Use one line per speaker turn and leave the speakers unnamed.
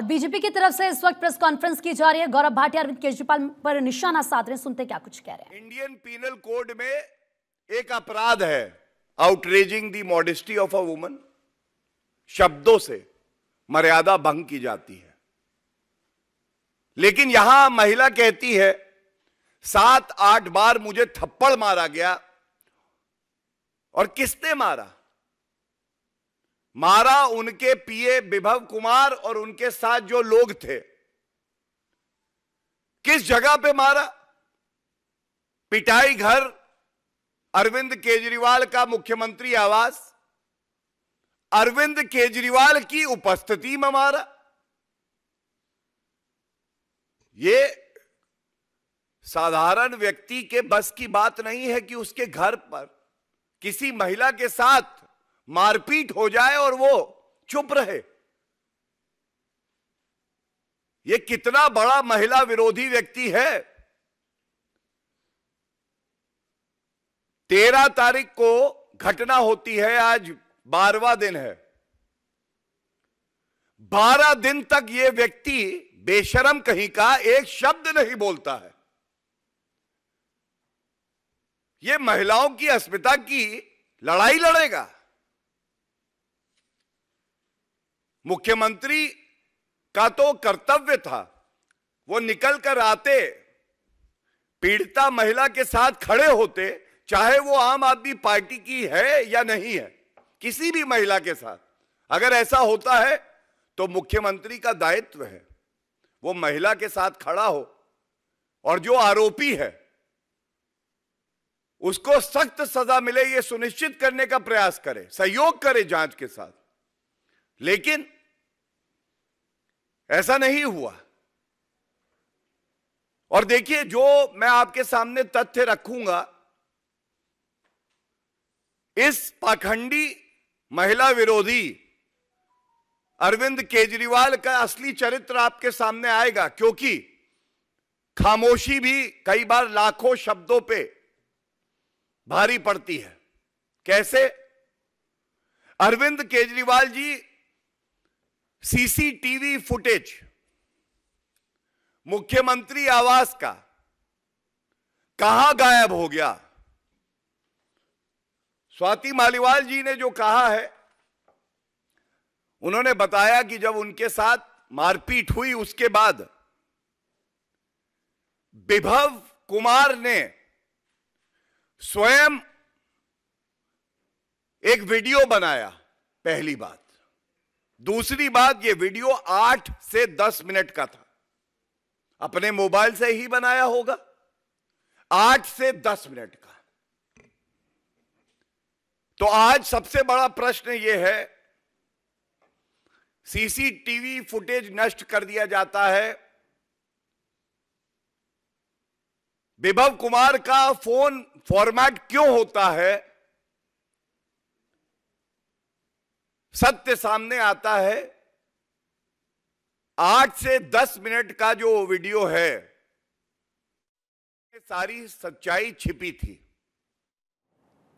और बीजेपी की तरफ से इस वक्त प्रेस कॉन्फ्रेंस की जा रही है गौरव भाटिया अरविंद केजरीवाल पर निशाना साध रहे सुनते क्या कुछ कह रहे हैं इंडियन पीनल कोड में एक अपराध है outraging the modesty of a woman शब्दों से मर्यादा भंग की जाती है लेकिन यहां महिला कहती है सात आठ बार मुझे थप्पड़ मारा गया और किसने मारा मारा उनके पीए विभव कुमार और उनके साथ जो लोग थे किस जगह पे मारा पिटाई घर अरविंद केजरीवाल का मुख्यमंत्री आवास अरविंद केजरीवाल की उपस्थिति में मारा ये साधारण व्यक्ति के बस की बात नहीं है कि उसके घर पर किसी महिला के साथ मारपीट हो जाए और वो चुप रहे ये कितना बड़ा महिला विरोधी व्यक्ति है तेरह तारीख को घटना होती है आज बारवा दिन है बारह दिन तक यह व्यक्ति बेशरम कहीं का एक शब्द नहीं बोलता है ये महिलाओं की अस्मिता की लड़ाई लड़ेगा मुख्यमंत्री का तो कर्तव्य था वो निकल कर आते पीड़िता महिला के साथ खड़े होते चाहे वो आम आदमी पार्टी की है या नहीं है किसी भी महिला के साथ अगर ऐसा होता है तो मुख्यमंत्री का दायित्व है वो महिला के साथ खड़ा हो और जो आरोपी है उसको सख्त सजा मिले ये सुनिश्चित करने का प्रयास करे सहयोग करे जांच के साथ लेकिन ऐसा नहीं हुआ और देखिए जो मैं आपके सामने तथ्य रखूंगा इस पाखंडी महिला विरोधी अरविंद केजरीवाल का असली चरित्र आपके सामने आएगा क्योंकि खामोशी भी कई बार लाखों शब्दों पे भारी पड़ती है कैसे अरविंद केजरीवाल जी सीसीटीवी फुटेज मुख्यमंत्री आवास का कहां गायब हो गया स्वाति मालीवाल जी ने जो कहा है उन्होंने बताया कि जब उनके साथ मारपीट हुई उसके बाद विभव कुमार ने स्वयं एक वीडियो बनाया पहली बात दूसरी बात ये वीडियो आठ से दस मिनट का था अपने मोबाइल से ही बनाया होगा आठ से दस मिनट का तो आज सबसे बड़ा प्रश्न यह है सीसीटीवी फुटेज नष्ट कर दिया जाता है विभव कुमार का फोन फॉर्मेट क्यों होता है सत्य सामने आता है आठ से दस मिनट का जो वीडियो है सारी सच्चाई छिपी थी